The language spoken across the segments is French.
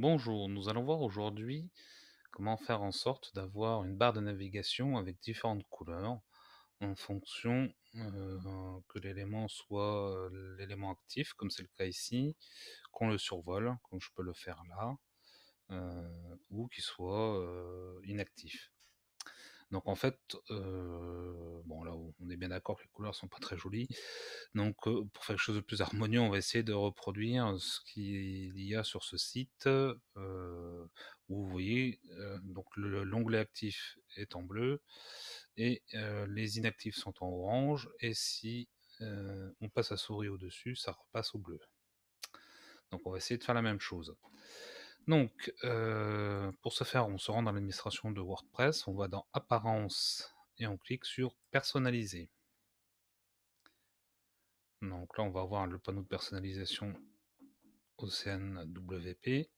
Bonjour, nous allons voir aujourd'hui comment faire en sorte d'avoir une barre de navigation avec différentes couleurs en fonction euh, que l'élément soit euh, l'élément actif, comme c'est le cas ici, qu'on le survole, comme je peux le faire là, euh, ou qu'il soit inactif. Donc en fait, bon là on est bien d'accord que les couleurs sont pas très jolies. Donc pour faire quelque chose de plus harmonieux, on va essayer de reproduire ce qu'il y a sur ce site vous voyez donc l'onglet actif est en bleu et les inactifs sont en orange et si on passe à souris au-dessus, ça repasse au bleu. Donc on va essayer de faire la même chose. Donc, euh, pour ce faire, on se rend dans l'administration de WordPress, on va dans Apparence et on clique sur Personnaliser. Donc là, on va avoir le panneau de personnalisation OCNWP.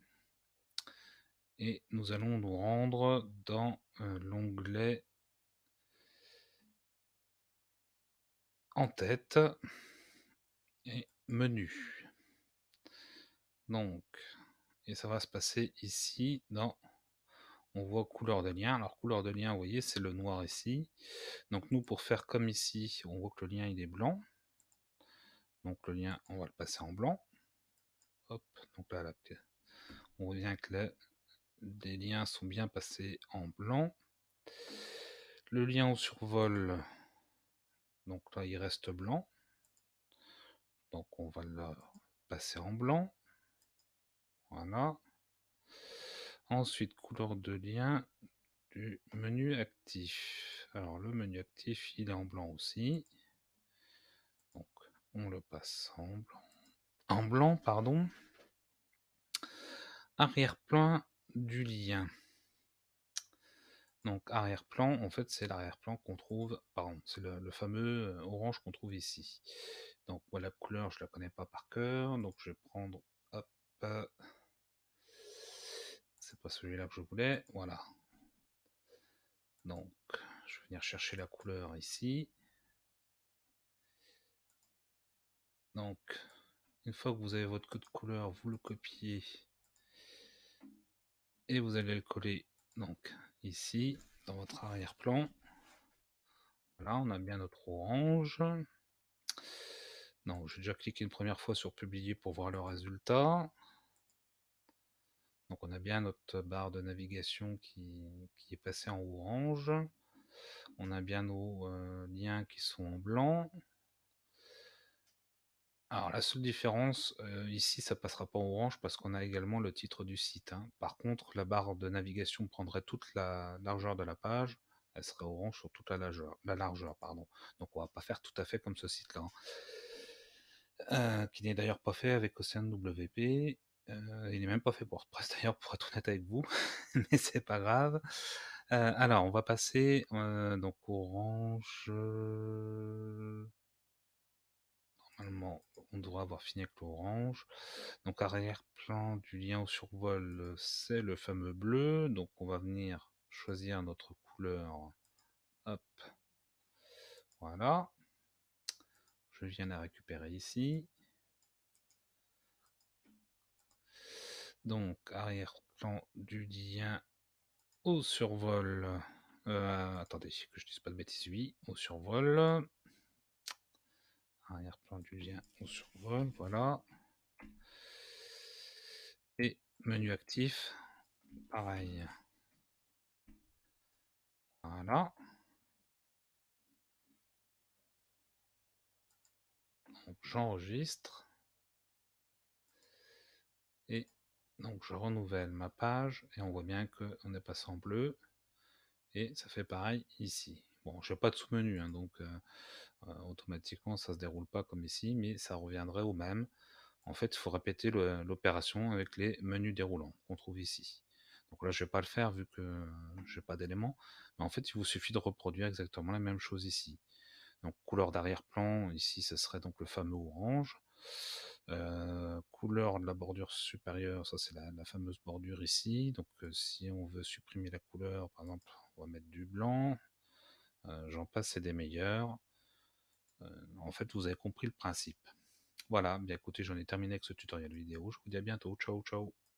Et nous allons nous rendre dans euh, l'onglet En tête et Menu. Donc, et ça va se passer ici dans on voit couleur de lien. Alors couleur de lien, vous voyez, c'est le noir ici. Donc nous, pour faire comme ici, on voit que le lien, il est blanc. Donc le lien, on va le passer en blanc. Hop, donc là, on voit bien que les liens sont bien passés en blanc. Le lien au survol, donc là, il reste blanc. Donc on va le passer en blanc. Voilà. Ensuite, couleur de lien du menu actif. Alors, le menu actif, il est en blanc aussi. Donc, on le passe en blanc. En blanc, pardon. Arrière-plan du lien. Donc, arrière-plan, en fait, c'est l'arrière-plan qu'on trouve, pardon, c'est le, fameux euh, orange qu'on trouve ici. Donc, voilà couleur, je la connais pas par cœur, donc je vais prendre hop, celui-là que je voulais. Voilà. Donc, je vais venir chercher la couleur ici. Donc, une fois que vous avez votre code couleur, vous le copiez et vous allez le coller donc ici dans votre arrière-plan. Voilà, on a bien notre orange. Non, j'ai déjà cliqué une première fois sur publier pour voir le résultat. Donc on a bien notre barre de navigation qui, est passée en orange. On a bien nos euh, liens qui sont en blanc. Alors la seule différence, euh, ici ça passera pas en orange parce qu'on a également le titre du site. Hein. Par contre, la barre de navigation prendrait toute la largeur de la page. Elle serait orange sur toute la largeur. La largeur pardon. Donc on va pas faire tout à fait comme ce site-là. Hein. Euh, qui n'est d'ailleurs pas fait avec ocnwp euh, il n'est même pas fait pour WordPress d'ailleurs, pour être honnête avec vous, mais c'est pas grave. Euh, alors, on va passer euh, donc Orange. Normalement, on devrait avoir fini avec l'orange. Donc, arrière-plan du lien au survol, c'est le fameux bleu. Donc, on va venir choisir notre couleur. Hop. Voilà. Je viens la récupérer ici. Donc, arrière-plan du lien au survol. Euh, attendez, que je dise pas de bêtises, oui, au survol. Arrière-plan du lien au survol, voilà. Et menu actif, pareil. Voilà. Donc j'enregistre. Et donc je renouvelle ma page et on voit bien qu'on est passé en bleu. Et ça fait pareil ici. Bon, je n'ai pas de sous-menu, hein, donc euh, euh, automatiquement ça ne se déroule pas comme ici, mais ça reviendrait au même. En fait, il faut répéter l'opération avec les menus déroulants qu'on trouve ici. Donc là, je ne vais pas le faire vu que je n'ai pas d'éléments. Mais en fait, il vous suffit de reproduire exactement la même chose ici. Donc couleur d'arrière-plan, ici, ce serait donc le fameux orange. Euh, couleur de la bordure supérieure, ça c'est la, la, fameuse bordure ici. Donc euh, si on veut supprimer la couleur, par exemple, on va mettre du blanc. Euh, j'en passe c'est des meilleurs. en fait, vous avez compris le principe. Voilà, bien écoutez, j'en ai terminé avec ce tutoriel vidéo. Je vous dis à bientôt. Ciao, ciao.